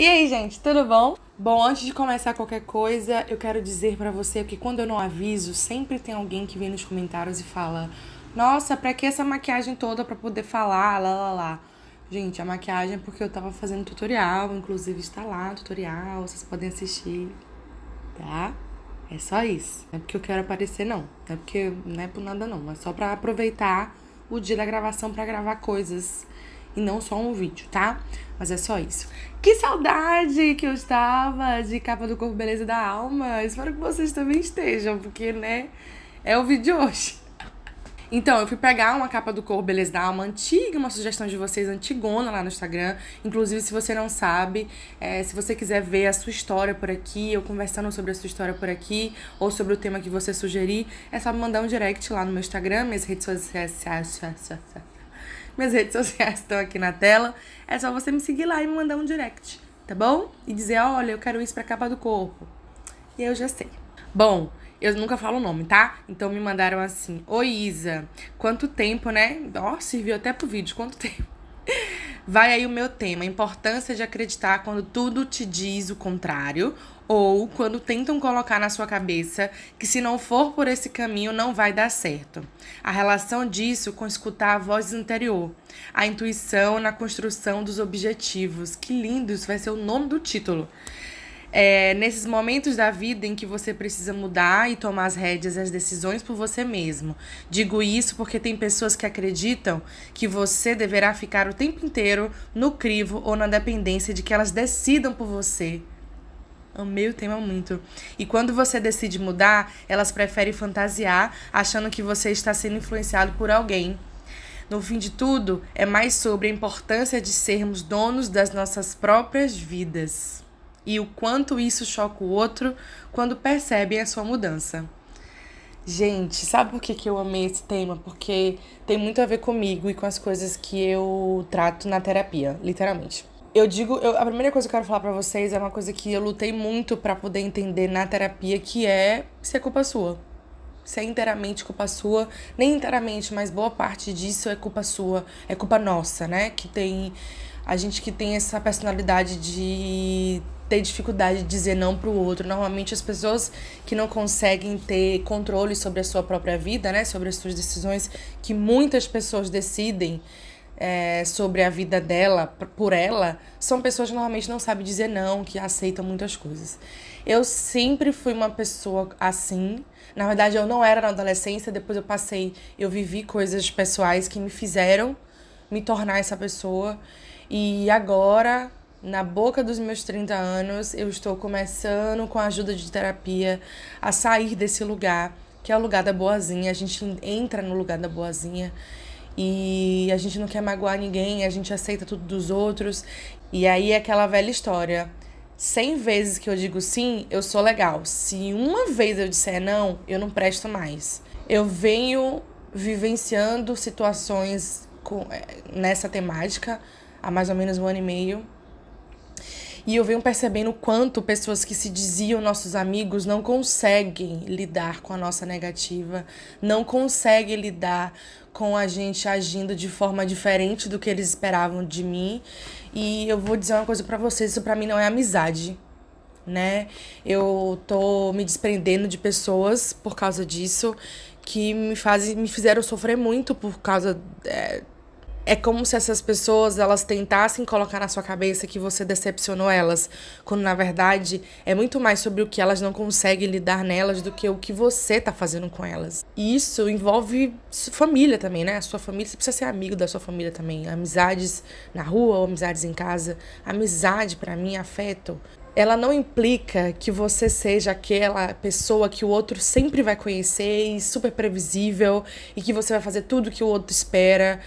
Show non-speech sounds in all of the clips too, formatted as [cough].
E aí, gente, tudo bom? Bom, antes de começar qualquer coisa, eu quero dizer para você que quando eu não aviso, sempre tem alguém que vem nos comentários e fala: "Nossa, para que essa maquiagem toda para poder falar, lá lá lá". Gente, a maquiagem é porque eu tava fazendo tutorial, inclusive está lá tutorial, vocês podem assistir, tá? É só isso. Não é porque eu quero aparecer não, não é porque não é por nada não, é só para aproveitar o dia da gravação para gravar coisas e não só um vídeo, tá? Mas é só isso. Que saudade que eu estava de capa do corpo Beleza da Alma. Espero que vocês também estejam, porque, né, é o vídeo de hoje. [laughs] Então, eu fui pegar uma capa do Corpo Beleza da Alma antiga, uma sugestão de vocês antigona lá no Instagram. Inclusive, se você não sabe, é, se você quiser ver a sua história por aqui, eu conversando sobre a sua história por aqui, ou sobre o tema que você sugerir, é só me mandar um direct lá no meu Instagram, minhas redes sociais. Minhas redes sociais estão aqui na tela. É só você me seguir lá e me mandar um direct, tá bom? E dizer, olha, eu quero isso pra capa do corpo. E eu já sei. Bom, eu nunca falo o nome, tá? Então me mandaram assim: Oi, Isa, quanto tempo, né? Ó, serviu até pro vídeo, quanto tempo. Vai aí o meu tema: a importância de acreditar quando tudo te diz o contrário ou quando tentam colocar na sua cabeça que se não for por esse caminho não vai dar certo. A relação disso com escutar a voz interior, a intuição na construção dos objetivos. Que lindo, isso vai ser o nome do título é, nesses momentos da vida em que você precisa mudar e tomar as rédeas e as decisões por você mesmo. Digo isso porque tem pessoas que acreditam que você deverá ficar o tempo inteiro no crivo ou na dependência de que elas decidam por você. Amei o tema muito. E quando você decide mudar, elas preferem fantasiar, achando que você está sendo influenciado por alguém. No fim de tudo, é mais sobre a importância de sermos donos das nossas próprias vidas e o quanto isso choca o outro quando percebem a sua mudança. Gente, sabe por que, que eu amei esse tema? Porque tem muito a ver comigo e com as coisas que eu trato na terapia, literalmente. Eu digo, eu, a primeira coisa que eu quero falar para vocês é uma coisa que eu lutei muito para poder entender na terapia, que é se é culpa sua. Se é inteiramente culpa sua, nem inteiramente, mas boa parte disso é culpa sua, é culpa nossa, né? Que tem a gente que tem essa personalidade de ter dificuldade de dizer não para o outro. Normalmente as pessoas que não conseguem ter controle sobre a sua própria vida, né, sobre as suas decisões, que muitas pessoas decidem é, sobre a vida dela, por ela, são pessoas que normalmente não sabem dizer não, que aceitam muitas coisas. Eu sempre fui uma pessoa assim. Na verdade, eu não era na adolescência, depois eu passei, eu vivi coisas pessoais que me fizeram me tornar essa pessoa. E agora na boca dos meus 30 anos, eu estou começando com a ajuda de terapia a sair desse lugar, que é o lugar da boazinha. A gente entra no lugar da boazinha e a gente não quer magoar ninguém, a gente aceita tudo dos outros. E aí é aquela velha história. 100 vezes que eu digo sim, eu sou legal. Se uma vez eu disser não, eu não presto mais. Eu venho vivenciando situações com, eh, nessa temática há mais ou menos um ano e meio e eu venho percebendo o quanto pessoas que se diziam nossos amigos não conseguem lidar com a nossa negativa, não conseguem lidar com a gente agindo de forma diferente do que eles esperavam de mim. E eu vou dizer uma coisa para vocês, isso para mim não é amizade, né? Eu tô me desprendendo de pessoas por causa disso que me fazem me fizeram sofrer muito por causa é, é como se essas pessoas elas tentassem colocar na sua cabeça que você decepcionou elas, quando na verdade é muito mais sobre o que elas não conseguem lidar nelas do que o que você tá fazendo com elas. E isso envolve família também, né? A sua família, você precisa ser amigo da sua família também. Amizades na rua ou amizades em casa. Amizade para mim afeto ela não implica que você seja aquela pessoa que o outro sempre vai conhecer e super previsível e que você vai fazer tudo que o outro espera.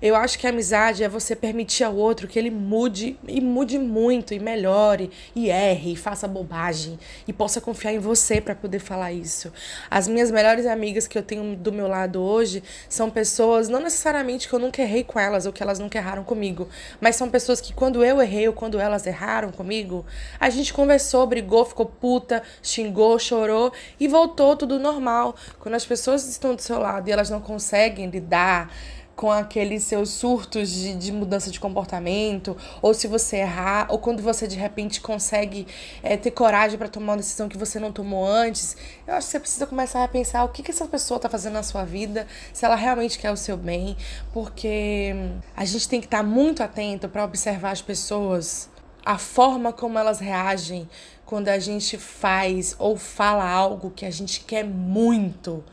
Eu acho que a amizade é você permitir ao outro que ele mude e mude muito e melhore e erre e faça bobagem e possa confiar em você para poder falar isso. As minhas melhores amigas que eu tenho do meu lado hoje são pessoas, não necessariamente que eu nunca errei com elas ou que elas nunca erraram comigo, mas são pessoas que quando eu errei ou quando elas erraram comigo, a gente conversou, brigou, ficou puta, xingou, chorou e voltou tudo normal. Quando as pessoas estão do seu lado e elas não conseguem lidar com aqueles seus surtos de, de, mudança de comportamento, ou se você errar, ou quando você de repente consegue é, ter coragem para tomar uma decisão que você não tomou antes. Eu acho que você precisa começar a pensar o que, que essa pessoa está fazendo na sua vida, se ela realmente quer o seu bem, porque a gente tem que estar tá muito atento para observar as pessoas, a forma como elas reagem quando a gente faz ou fala algo que a gente quer muito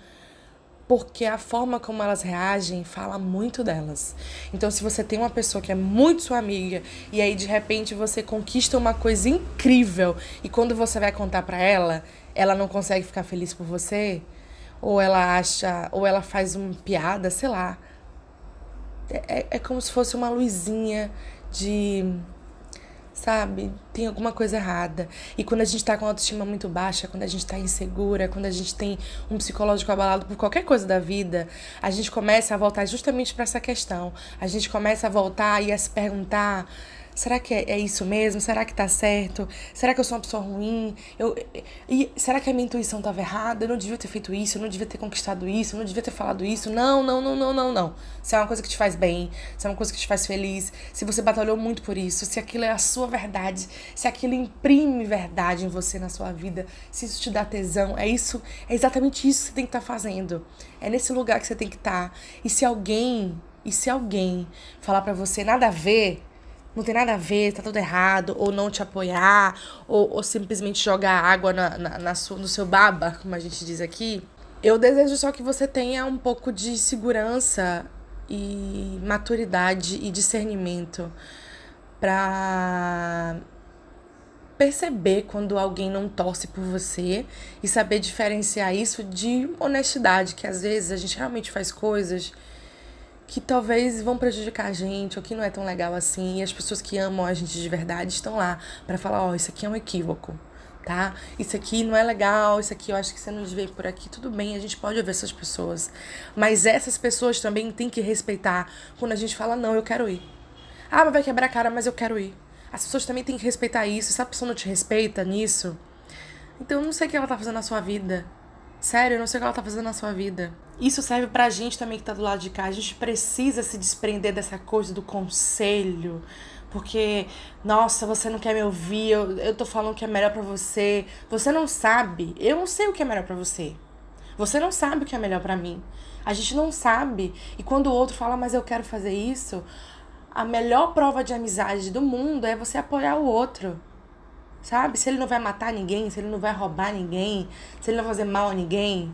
porque a forma como elas reagem fala muito delas. Então, se você tem uma pessoa que é muito sua amiga e aí de repente você conquista uma coisa incrível e quando você vai contar para ela, ela não consegue ficar feliz por você, ou ela acha, ou ela faz uma piada, sei lá. É, é, é como se fosse uma luzinha de sabe? Tem alguma coisa errada. E quando a gente tá com a autoestima muito baixa, quando a gente tá insegura, quando a gente tem um psicológico abalado por qualquer coisa da vida, a gente começa a voltar justamente para essa questão. A gente começa a voltar e a se perguntar Será que é, é isso mesmo? Será que tá certo? Será que eu sou uma pessoa ruim? Eu, e, será que a minha intuição estava errada? Eu não devia ter feito isso, eu não devia ter conquistado isso, eu não devia ter falado isso. Não, não, não, não, não, não. Se é uma coisa que te faz bem, se é uma coisa que te faz feliz, se você batalhou muito por isso, se aquilo é a sua verdade, se aquilo imprime verdade em você na sua vida, se isso te dá tesão, é isso, é exatamente isso que você tem que estar tá fazendo. É nesse lugar que você tem que estar. Tá. E se alguém, e se alguém falar para você nada a ver, não tem nada a ver, tá tudo errado, ou não te apoiar, ou, ou simplesmente jogar água na, na, na sua, no seu baba, como a gente diz aqui. Eu desejo só que você tenha um pouco de segurança e maturidade e discernimento para perceber quando alguém não torce por você e saber diferenciar isso de honestidade, que às vezes a gente realmente faz coisas que talvez vão prejudicar a gente ou que não é tão legal assim, e as pessoas que amam a gente de verdade estão lá para falar, ó, oh, isso aqui é um equívoco, tá? Isso aqui não é legal, isso aqui eu acho que você não veio por aqui, tudo bem, a gente pode ouvir essas pessoas. Mas essas pessoas também tem que respeitar quando a gente fala, não, eu quero ir. Ah, mas vai quebrar a cara, mas eu quero ir. As pessoas também têm que respeitar isso. Se a pessoa não te respeita nisso, então eu não sei o que ela tá fazendo na sua vida. Sério, eu não sei o que ela tá fazendo na sua vida. Isso serve pra gente também que tá do lado de cá. A gente precisa se desprender dessa coisa do conselho. Porque, nossa, você não quer me ouvir, eu, eu tô falando o que é melhor para você. Você não sabe. Eu não sei o que é melhor para você. Você não sabe o que é melhor para mim. A gente não sabe. E quando o outro fala, mas eu quero fazer isso, a melhor prova de amizade do mundo é você apoiar o outro. Sabe? Se ele não vai matar ninguém, se ele não vai roubar ninguém, se ele não vai fazer mal a ninguém.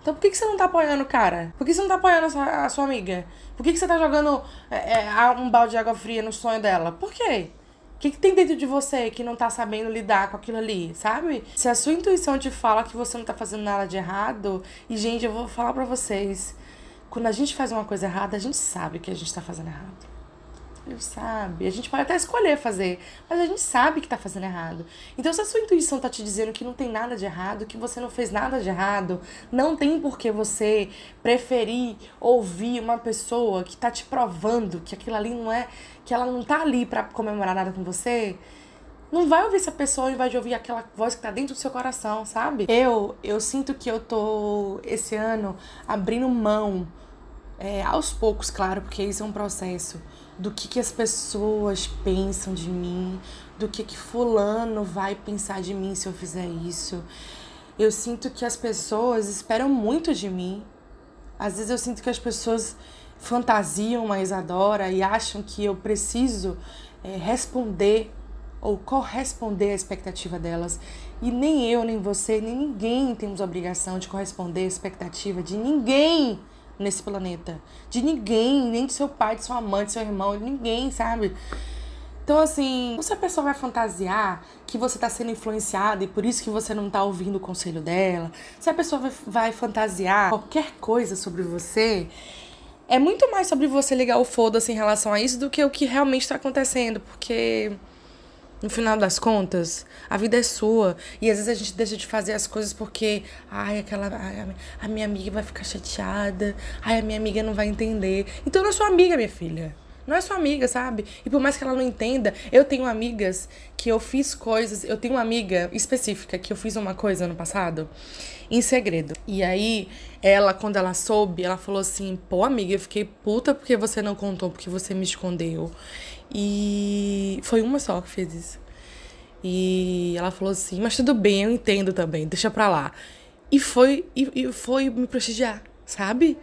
Então por que, que você não tá apoiando o cara? Por que você não tá apoiando a sua, a sua amiga? Por que, que você tá jogando é, é, um balde de água fria no sonho dela? Por quê? O que, que, tem dentro de você que não tá sabendo lidar com aquilo ali, sabe? Se a sua intuição te fala que você não tá fazendo nada de errado, e gente, eu vou falar para vocês, quando a gente faz uma coisa errada, a gente sabe que a gente tá fazendo errado sabe? A gente pode até escolher fazer, mas a gente sabe que tá fazendo errado. Então, se a sua intuição tá te dizendo que não tem nada de errado, que você não fez nada de errado, não tem por que você preferir ouvir uma pessoa que tá te provando que aquilo ali não é, que ela não tá ali para comemorar nada com você. Não vai ouvir essa pessoa e vai ouvir aquela voz que tá dentro do seu coração, sabe? Eu, eu sinto que eu tô esse ano abrindo mão é, aos poucos, claro, porque isso é um processo do que, que as pessoas pensam de mim, do que, que fulano vai pensar de mim se eu fizer isso. Eu sinto que as pessoas esperam muito de mim. Às vezes eu sinto que as pessoas fantasiam a Isadora e acham que eu preciso é, responder ou corresponder à expectativa delas. E nem eu, nem você, nem ninguém temos a obrigação de corresponder à expectativa de ninguém nesse planeta. De ninguém, nem de seu pai, de sua mãe, de seu irmão, de ninguém, sabe? Então, assim, se a pessoa vai fantasiar que você tá sendo influenciada e por isso que você não tá ouvindo o conselho dela, se a pessoa vai, vai fantasiar qualquer coisa sobre você, é muito mais sobre você ligar o foda-se em relação a isso do que o que realmente tá acontecendo, porque no final das contas, a vida é sua. E às vezes a gente deixa de fazer as coisas porque, ai, aquela. Ai, a minha amiga vai ficar chateada. Ai, a minha amiga não vai entender. Então eu não sou amiga, minha filha. Não é sua amiga, sabe? E por mais que ela não entenda, eu tenho amigas que eu fiz coisas. Eu tenho uma amiga específica que eu fiz uma coisa ano passado em segredo. E aí, ela, quando ela soube, ela falou assim: pô, amiga, eu fiquei puta porque você não contou, porque você me escondeu. E foi uma só que fez isso. E ela falou assim: Mas tudo bem, eu entendo também, deixa pra lá. E foi, e, e foi me prestigiar, sabe?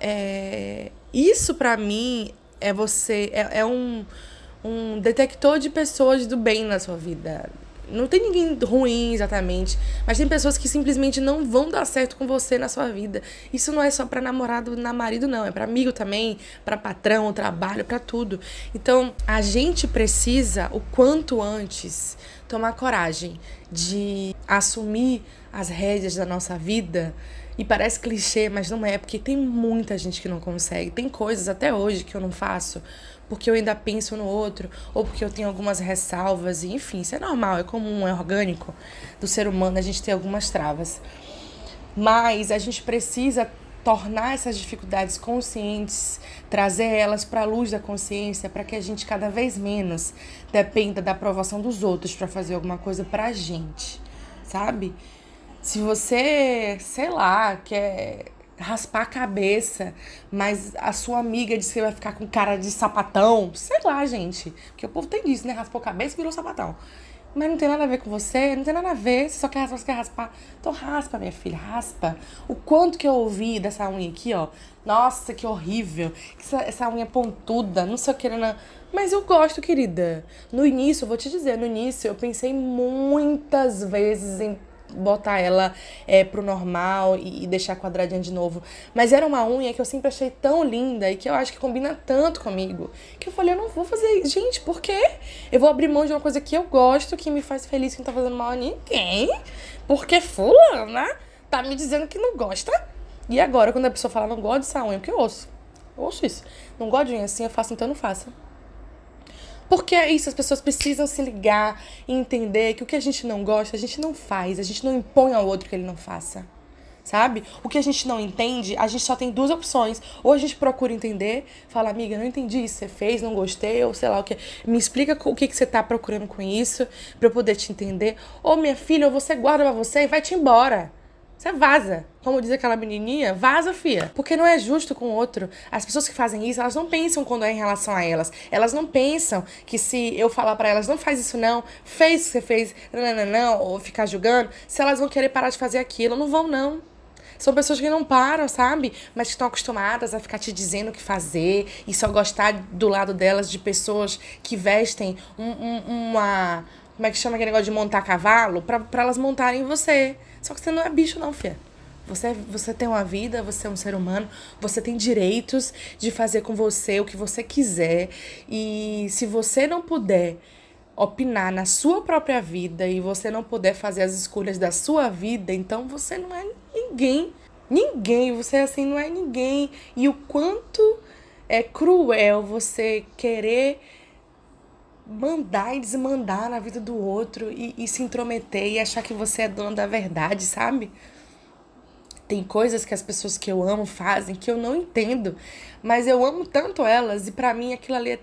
É, isso para mim é você. É, é um, um detector de pessoas do bem na sua vida. Não tem ninguém ruim exatamente, mas tem pessoas que simplesmente não vão dar certo com você na sua vida. Isso não é só para namorado, na marido não, é para amigo também, para patrão, trabalho, para tudo. Então, a gente precisa o quanto antes tomar coragem de assumir as rédeas da nossa vida e parece clichê, mas não é, porque tem muita gente que não consegue. Tem coisas até hoje que eu não faço porque eu ainda penso no outro, ou porque eu tenho algumas ressalvas, e enfim, isso é normal, é comum, é orgânico do ser humano a gente ter algumas travas. Mas a gente precisa tornar essas dificuldades conscientes, trazer elas para a luz da consciência, para que a gente cada vez menos dependa da aprovação dos outros para fazer alguma coisa para a gente, sabe? Se você, sei lá, quer raspar a cabeça, mas a sua amiga disse que vai ficar com cara de sapatão, sei lá, gente. Porque o povo tem disso, né? Raspou a cabeça, virou sapatão. Mas não tem nada a ver com você, não tem nada a ver. Você só quer raspar, você quer raspar. Então raspa, minha filha, raspa. O quanto que eu ouvi dessa unha aqui, ó. Nossa, que horrível. Essa, essa unha pontuda, não sei o que. Não. Mas eu gosto, querida. No início, eu vou te dizer, no início eu pensei muitas vezes em botar ela é, pro normal e, e, deixar quadradinha de novo. Mas era uma unha que eu sempre achei tão linda e que eu acho que combina tanto comigo. Que eu falei, eu não vou fazer. Gente, por quê? Eu vou abrir mão de uma coisa que eu gosto, que me faz feliz, que não tá fazendo mal a ninguém. Porque fulana tá me dizendo que não gosta. E agora, quando a pessoa fala, não gosto dessa unha, porque eu ouço. Eu ouço isso. Não gosto de unha assim, eu faço, então eu não faço. Porque é isso, as pessoas precisam se ligar e entender que o que a gente não gosta, a gente não faz, a gente não impõe ao outro que ele não faça. Sabe? O que a gente não entende, a gente só tem duas opções. Ou a gente procura entender, fala, amiga, não entendi isso, você fez, não gostei, ou sei lá o que. Me explica o que, que você tá procurando com isso, pra eu poder te entender. Ou minha filha, ou você guarda pra você e vai-te embora. Você vaza. Como diz aquela menininha, vaza, fia. Porque não é justo com o outro. As pessoas que fazem isso, elas não pensam quando é em relação a elas. Elas não pensam que se eu falar para elas, não faz isso não, fez o que você fez, não, não, não, ou ficar julgando, se elas vão querer parar de fazer aquilo. Não vão, não. São pessoas que não param, sabe? Mas que estão acostumadas a ficar te dizendo o que fazer e só gostar do lado delas de pessoas que vestem um, um, uma como é que chama aquele negócio de montar cavalo, pra, pra elas montarem você. Só que você não é bicho, não, filha. Você, é, você tem uma vida, você é um ser humano, você tem direitos de fazer com você o que você quiser. E se você não puder opinar na sua própria vida e você não puder fazer as escolhas da sua vida, então você não é ninguém. Ninguém, você assim não é ninguém. E o quanto é cruel você querer mandar e desmandar na vida do outro e, e se intrometer e achar que você é dono da verdade, sabe? Tem coisas que as pessoas que eu amo fazem que eu não entendo, mas eu amo tanto elas e para mim aquilo ali é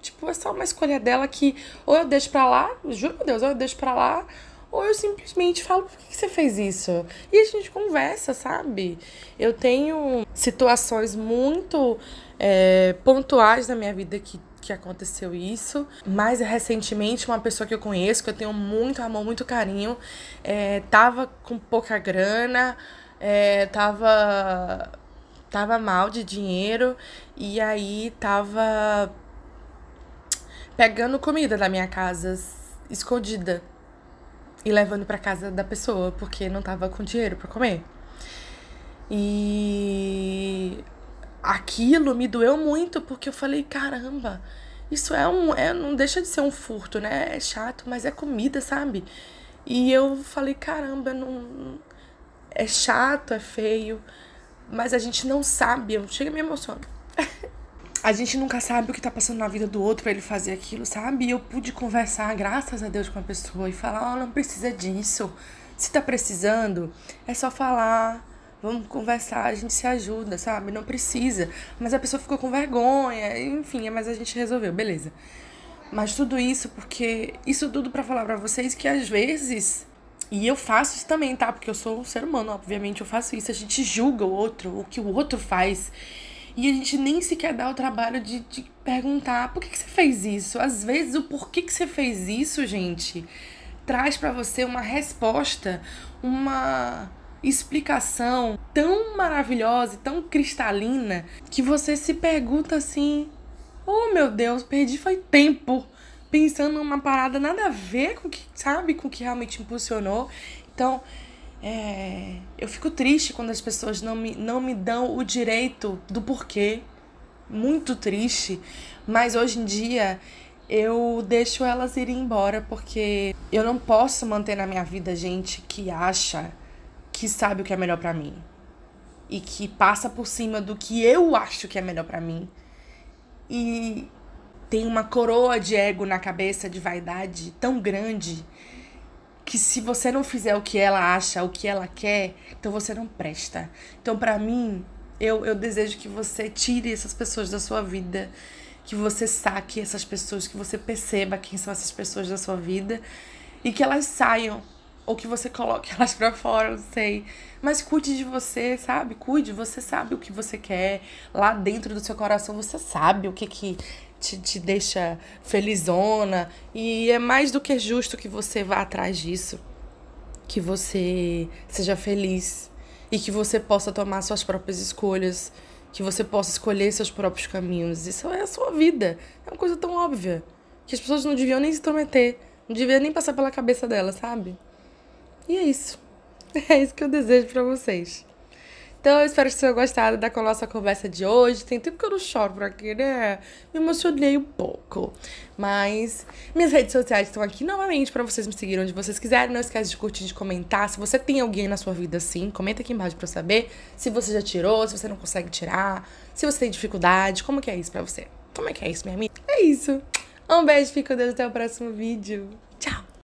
tipo é só uma escolha dela que ou eu deixo para lá, juro por Deus, ou eu deixo para lá, ou eu simplesmente falo por que você fez isso? E a gente conversa, sabe? Eu tenho situações muito é, pontuais na minha vida que que aconteceu isso. mas recentemente, uma pessoa que eu conheço, que eu tenho muito amor, muito carinho, é, tava com pouca grana, é, tava, tava mal de dinheiro e aí tava pegando comida da minha casa escondida e levando para casa da pessoa porque não tava com dinheiro para comer. E aquilo me doeu muito porque eu falei, caramba, isso é um. É, não deixa de ser um furto, né? É chato, mas é comida, sabe? E eu falei, caramba, não. É chato, é feio, mas a gente não sabe. Eu chega me emocionando [laughs] a gente nunca sabe o que tá passando na vida do outro para ele fazer aquilo, sabe? E eu pude conversar, graças a Deus, com a pessoa e falar, oh, não precisa disso. Se tá precisando, é só falar vamos conversar, a gente se ajuda, sabe? Não precisa. Mas a pessoa ficou com vergonha, enfim, mas a gente resolveu, beleza. Mas tudo isso porque isso tudo para falar para vocês que às vezes e eu faço isso também, tá? Porque eu sou um ser humano, obviamente eu faço isso. A gente julga o outro, o que o outro faz. E a gente nem sequer dá o trabalho de, de perguntar por que, que você fez isso. Às vezes, o porquê que você fez isso, gente, traz para você uma resposta, uma explicação tão maravilhosa e tão cristalina que você se pergunta assim: "Oh, meu Deus, perdi foi tempo pensando numa parada nada a ver com que, sabe, com o que realmente impulsionou". Então, é, eu fico triste quando as pessoas não me, não me dão o direito do porquê. Muito triste. Mas hoje em dia eu deixo elas irem embora porque eu não posso manter na minha vida gente que acha que sabe o que é melhor para mim e que passa por cima do que eu acho que é melhor para mim e tem uma coroa de ego na cabeça de vaidade tão grande que se você não fizer o que ela acha, o que ela quer, então você não presta. Então para mim, eu, eu desejo que você tire essas pessoas da sua vida, que você saque essas pessoas, que você perceba quem são essas pessoas da sua vida e que elas saiam ou que você coloque [laughs] elas para fora, não sei. Mas cuide de você, sabe? Cuide, você sabe o que você quer. Lá dentro do seu coração você sabe o que que te, te deixa felizona. E é mais do que justo que você vá atrás disso. Que você seja feliz e que você possa tomar suas próprias escolhas, que você possa escolher seus próprios caminhos. Isso é a sua vida. É uma coisa tão óbvia que as pessoas não deviam nem se intrometer, não deviam nem passar pela cabeça dela, sabe? E é isso. [laughs] É isso que eu desejo para vocês. Então, eu espero que vocês tenham gostado da nossa conversa de hoje. Tem tempo que eu não choro por aqui, né? Me emocionei um pouco. Mas minhas redes sociais estão aqui novamente para vocês me seguirem onde vocês quiserem. Não esquece de curtir, de comentar. Se você tem alguém na sua vida assim, comenta aqui embaixo para eu saber se você já tirou, se você não consegue tirar, se você tem dificuldade. Como que é isso para você? Como é que é isso, minha amiga? É isso. Um beijo, fica com Deus até o próximo vídeo.